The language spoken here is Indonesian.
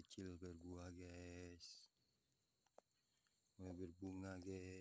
kecil berbuah guys mulai berbunga guys